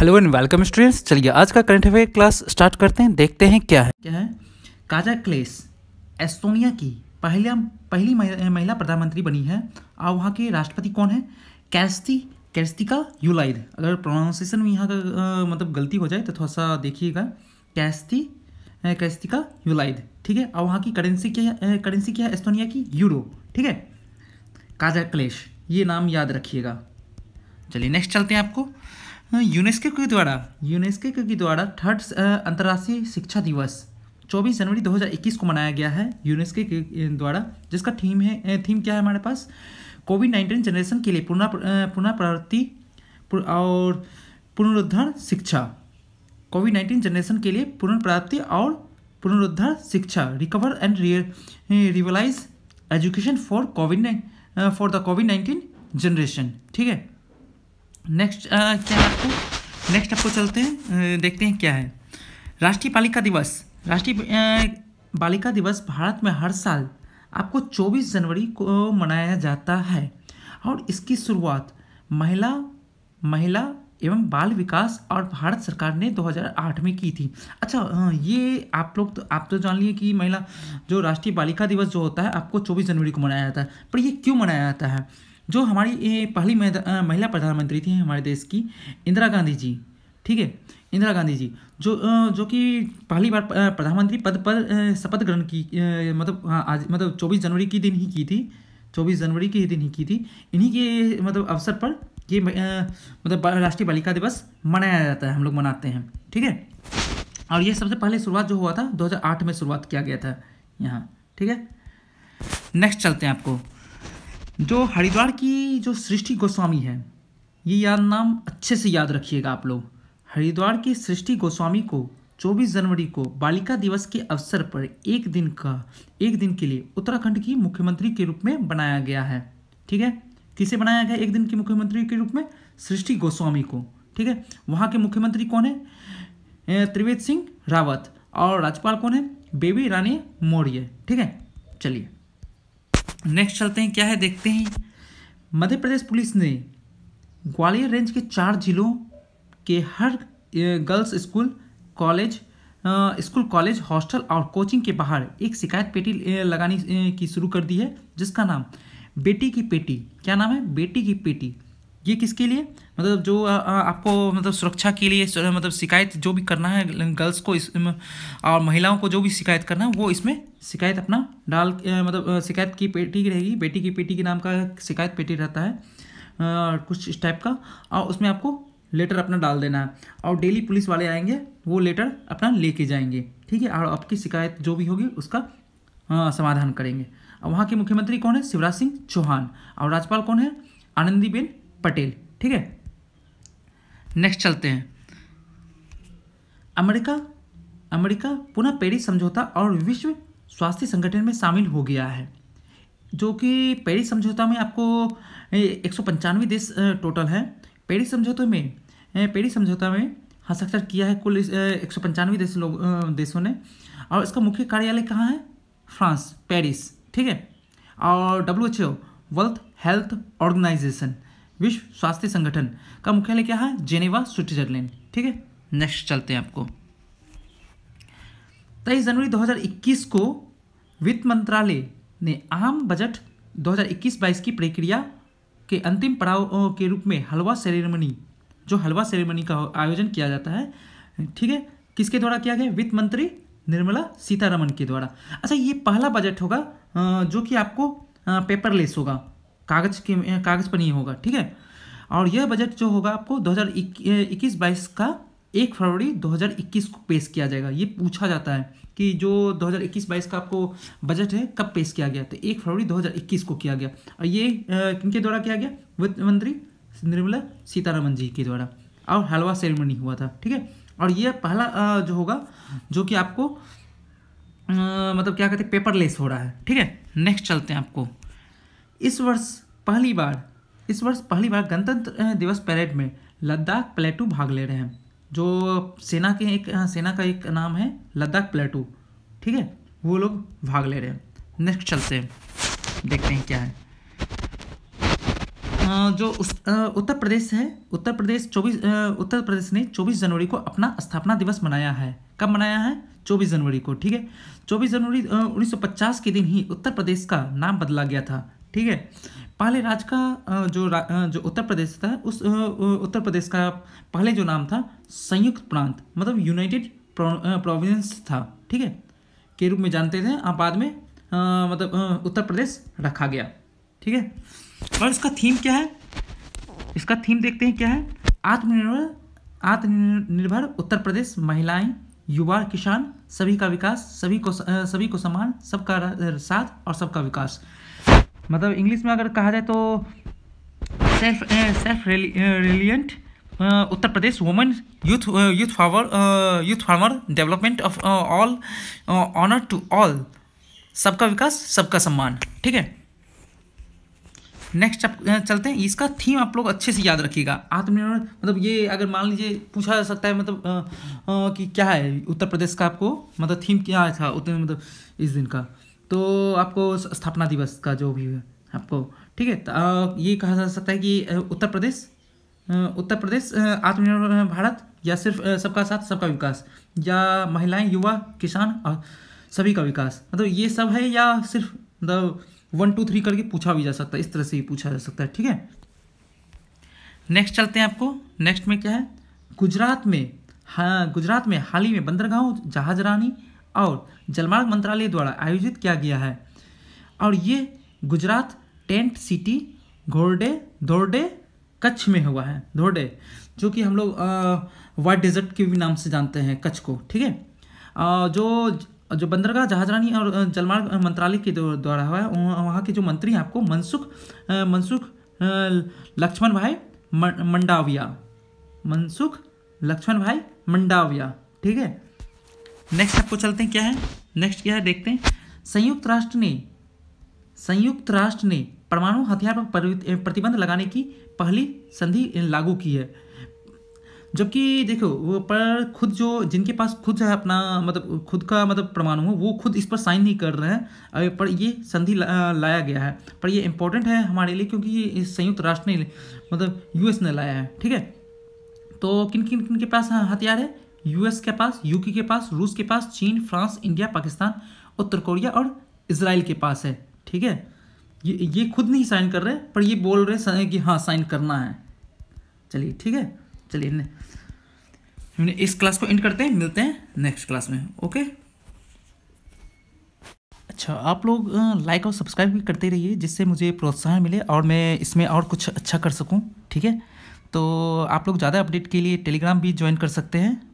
hello and welcome students चलिए आज का करंट अफेयर क्लास स्टार्ट करते हैं देखते हैं क्या है क्या है काजा क्लेस एस्टोनिया की पहला पहली महिला प्रधानमंत्री बनी है और वहाँ के राष्ट्रपति कौन है कैस्ती कैस्तिका यूलाइड अगर प्रोनाउंसिएशन में यहाँ का मतलब गलती हो जाए तो थोड़ा सा देखिएगा कैस्ती कैस्तिका यूलाइड ठीक है और वहाँ की करेंसी क्या है करेंसी क्या है एस्टोनिया की यूरो ठीक है काजा क्लेश ये नाम याद रखिएगा चलिए नेक्स्ट चलते हैं आपको हाँ, यूनेस्को के द्वारा यूनेस्को के द्वारा थर्ड अंतर्राष्ट्रीय शिक्षा दिवस 24 जनवरी 2021 को मनाया गया है यूनेस्को के द्वारा जिसका थीम है थीम क्या है हमारे पास कोविड नाइन्टीन जनरेशन के लिए पुनः पुनः प्रवृत्ति और पुनरुद्धार शिक्षा कोविड नाइन्टीन जनरेशन के लिए पुनर्प्राप्ति और पुनरुद्धार शिक्षा recover and revitalise education for COVID for the COVID nineteen generation ठीक है नेक्स्ट uh, क्या है आपको नेक्स्ट आपको चलते हैं देखते हैं क्या है राष्ट्रीय बालिका दिवस राष्ट्रीय बालिका दिवस भारत में हर साल आपको 24 जनवरी को मनाया जाता है और इसकी शुरुआत महिला महिला एवं बाल विकास और भारत सरकार ने 2008 में की थी अच्छा ये आप लोग तो आप तो जान लिए कि महिला जो राष्ट्रीय बालिका दिवस जो होता है आपको 24 जनवरी को मनाया जाता है पर ये क्यों मनाया जाता है जो हमारी पहली महिला प्रधानमंत्री थी हमारे देश की इंदिरा गांधी जी ठीक है इंदिरा गांधी जी जो जो कि पहली बार प्रधानमंत्री पद पर शपथ ग्रहण की मतलब हाँ, आज मतलब चौबीस जनवरी के दिन ही की थी चौबीस जनवरी के दिन ही की थी इन्हीं के मतलब अवसर पर ये मतलब राष्ट्रीय बालिका दिवस मनाया जाता है हम लोग मनाते हैं ठीक है और ये सबसे पहले शुरुआत जो हुआ था 2008 में शुरुआत किया गया था यहाँ ठीक है नेक्स्ट चलते हैं आपको जो हरिद्वार की जो सृष्टि गोस्वामी है ये याद नाम अच्छे से याद रखिएगा आप लोग हरिद्वार की सृष्टि गोस्वामी को 24 जनवरी को बालिका दिवस के अवसर पर एक दिन का एक दिन के लिए उत्तराखंड की मुख्यमंत्री के रूप में बनाया गया है ठीक है किसे बनाया गया एक दिन की मुख्यमंत्री के रूप में सृष्टि गोस्वामी को ठीक है वहाँ के मुख्यमंत्री कौन है त्रिवेद सिंह रावत और राज्यपाल कौन है बेबी रानी मौर्य ठीक है चलिए नेक्स्ट चलते हैं क्या है देखते हैं मध्य प्रदेश पुलिस ने ग्वालियर रेंज के चार जिलों के हर girls school college school college hostel और कोचिंग के बाहर एक शिकायत पेटी लगाने की शुरू कर दी है जिसका नाम बेटी की पेटी क्या नाम है बेटी की पेटी ये किसके लिए मतलब जो आपको मतलब सुरक्षा के लिए मतलब शिकायत जो भी करना है गर्ल्स को इस और महिलाओं को जो भी शिकायत करना है वो इसमें शिकायत अपना डाल मतलब शिकायत की पेटी रहेगी बेटी की पेटी के नाम का शिकायत पेटी रहता है आ, कुछ इस टाइप का और उसमें आपको लेटर अपना डाल देना है और डेली पुलिस वाले आएंगे वो लेटर अपना लेके जाएंगे ठीक है और आपकी शिकायत जो भी होगी उसका आ, समाधान करेंगे और वहाँ के मुख्यमंत्री कौन है शिवराज सिंह चौहान और राज्यपाल कौन है आनंदीबेन पटेल ठीक है नेक्स्ट चलते हैं अमेरिका अमेरिका पुनः पेरिस समझौता और विश्व स्वास्थ्य संगठन में शामिल हो गया है जो कि पेरिस समझौता में आपको एक सौ पंचानवे देश टोटल है पेरिस समझौते में पेरिस समझौता में हस्ताक्षर किया है कुल एक सौ पंचानवे देश लोग देशों ने और इसका मुख्य कार्यालय कहाँ है फ्रांस पेरिस ठीक है और W H O World Health Organization विश्व स्वास्थ्य संगठन का मुख्यालय क्या है जेनेवा स्विट्जरलैंड ठीक है नेक्स्ट चलते हैं आपको तेईस जनवरी 2021 को वित्त मंत्रालय ने आम बजट 2021-22 की प्रक्रिया के अंतिम पड़ाव के रूप में हलवा सेरेमनी जो हलवा सेरेमनी का आयोजन किया जाता है ठीक है किसके द्वारा किया गया वित्त मंत्री निर्मला सीतारमन के द्वारा अच्छा ये पहला बजट होगा जो कि आपको पेपरलेस होगा कागज़ के कागज़ पर नहीं होगा ठीक है और यह बजट जो होगा आपको दो हज़ार इक्कीस बाईस का एक फरवरी 2021 को पेश किया जाएगा ये पूछा जाता है कि जो 2021-22 का आपको बजट है कब पेश किया गया तो एक फरवरी 2021 को किया गया और ये किनके द्वारा किया गया वित्त मंत्री निर्मला सीतारामन जी के द्वारा और हलवा सेरेमनी हुआ था ठीक है और ये पहला जो होगा जो कि आपको मतलब क्या कहते हैं पेपरलेस हो रहा है ठीक है नेक्स्ट चलते हैं आपको इस वर्ष पहली बार इस वर्ष पहली बार गणतंत्र दिवस परेड में लद्दाख प्लेटू भाग ले रहे हैं जो सेना के एक सेना का एक नाम है लद्दाख प्लेटू ठीक है वो लोग भाग ले रहे हैं नेक्स्ट चलते हैं देखते हैं क्या है जो उस उत्तर प्रदेश है उत्तर प्रदेश चौबीस उत्तर प्रदेश ने चौबीस जनवरी को अपना स्थापना दिवस मनाया है कब मनाया है चौबीस जनवरी को ठीक है चौबीस जनवरी 1950 के दिन ही उत्तर प्रदेश का नाम बदला गया था ठीक है पहले राज का जो रा, जो उत्तर प्रदेश था उस उत्तर प्रदेश का पहले जो नाम था संयुक्त प्रांत मतलब यूनाइटेड प्रोविंस था ठीक है के रूप में जानते थे अब बाद में आ, मतलब उत्तर प्रदेश रखा गया ठीक है और इसका थीम क्या है इसका थीम देखते हैं क्या है आत्मनिर्भर आत्मनिर्भर उत्तर प्रदेश महिलाएं युवा किसान सभी का विकास सभी को सभी को समान सबका साथ और सबका विकास मतलब इंग्लिश में अगर कहा जाए तो self self reliant Uttar Pradesh women youth youth farmer youth farmer development of all honour to all सबका विकास सबका सम्मान ठीक है नेक्स्ट चलते हैं इसका थीम आप लोग अच्छे से याद रखिएगा आत्मनिर्भर मतलब ये अगर मान लीजिए पूछा जा सकता है मतलब आ, आ, कि क्या है उत्तर प्रदेश का आपको मतलब थीम क्या था उत्तर मतलब इस दिन का तो आपको स्थापना दिवस का जो भी है आपको ठीक है तो ये कहा जा सकता है कि उत्तर प्रदेश उत्तर प्रदेश आत्मनिर्भर भारत या सिर्फ सबका साथ सबका विकास या महिलाएं युवा किसान और सभी का विकास मतलब ये सब है या सिर्फ मतलब वन टू थ्री करके पूछा भी जा सकता है इस तरह से ही पूछा जा सकता है ठीक है नेक्स्ट चलते हैं आपको नेक्स्ट में क्या है गुजरात में हाँ गुजरात में हाल ही में बंदरगाहों जहाजरानी और जलमार्ग मंत्रालय द्वारा आयोजित किया गया है और ये गुजरात टेंट सिटी घोरडे धोरडे कच्छ में हुआ है धोरडे जो कि हम लोग वाइट डेजर्ट के भी नाम से जानते हैं कच्छ को ठीक है जो जो बंदरगाह जहाजरानी और जलमार्ग मंत्रालय के द्वारा हुआ है वहाँ के जो मंत्री हैं आपको मनसुख मनसुख लक्ष्मण भाई मंडाविया मनसुख लक्ष्मण भाई मंडाविया ठीक है नेक्स्ट आपको चलते हैं क्या है नेक्स्ट क्या है देखते हैं संयुक्त राष्ट्र ने संयुक्त राष्ट्र ने परमाणु हथियार पर प्रतिबंध लगाने की पहली संधि लागू की है जबकि देखो वो पर खुद जो जिनके पास खुद है अपना मतलब खुद का मतलब परमाणु हो वो खुद इस पर साइन नहीं कर रहे हैं अब पर ये संधि ला, लाया गया है पर ये इम्पोर्टेंट है हमारे लिए क्योंकि ये संयुक्त राष्ट्र ने मतलब यूएस ने लाया है ठीक है तो किन किन किन के पास हथियार है यूएस के पास यूके के पास रूस के पास चीन फ्रांस इंडिया पाकिस्तान उत्तर कोरिया और इसराइल के पास है ठीक है ये ये खुद नहीं साइन कर रहे पर ये बोल रहे हैं कि हाँ साइन करना है चलिए ठीक है चलिए हमने इस क्लास को एंड करते हैं मिलते हैं नेक्स्ट क्लास में ओके अच्छा आप लोग लाइक और सब्सक्राइब भी करते रहिए जिससे मुझे प्रोत्साहन मिले और मैं इसमें और कुछ अच्छा कर सकूं ठीक है तो आप लोग ज़्यादा अपडेट के लिए टेलीग्राम भी ज्वाइन कर सकते हैं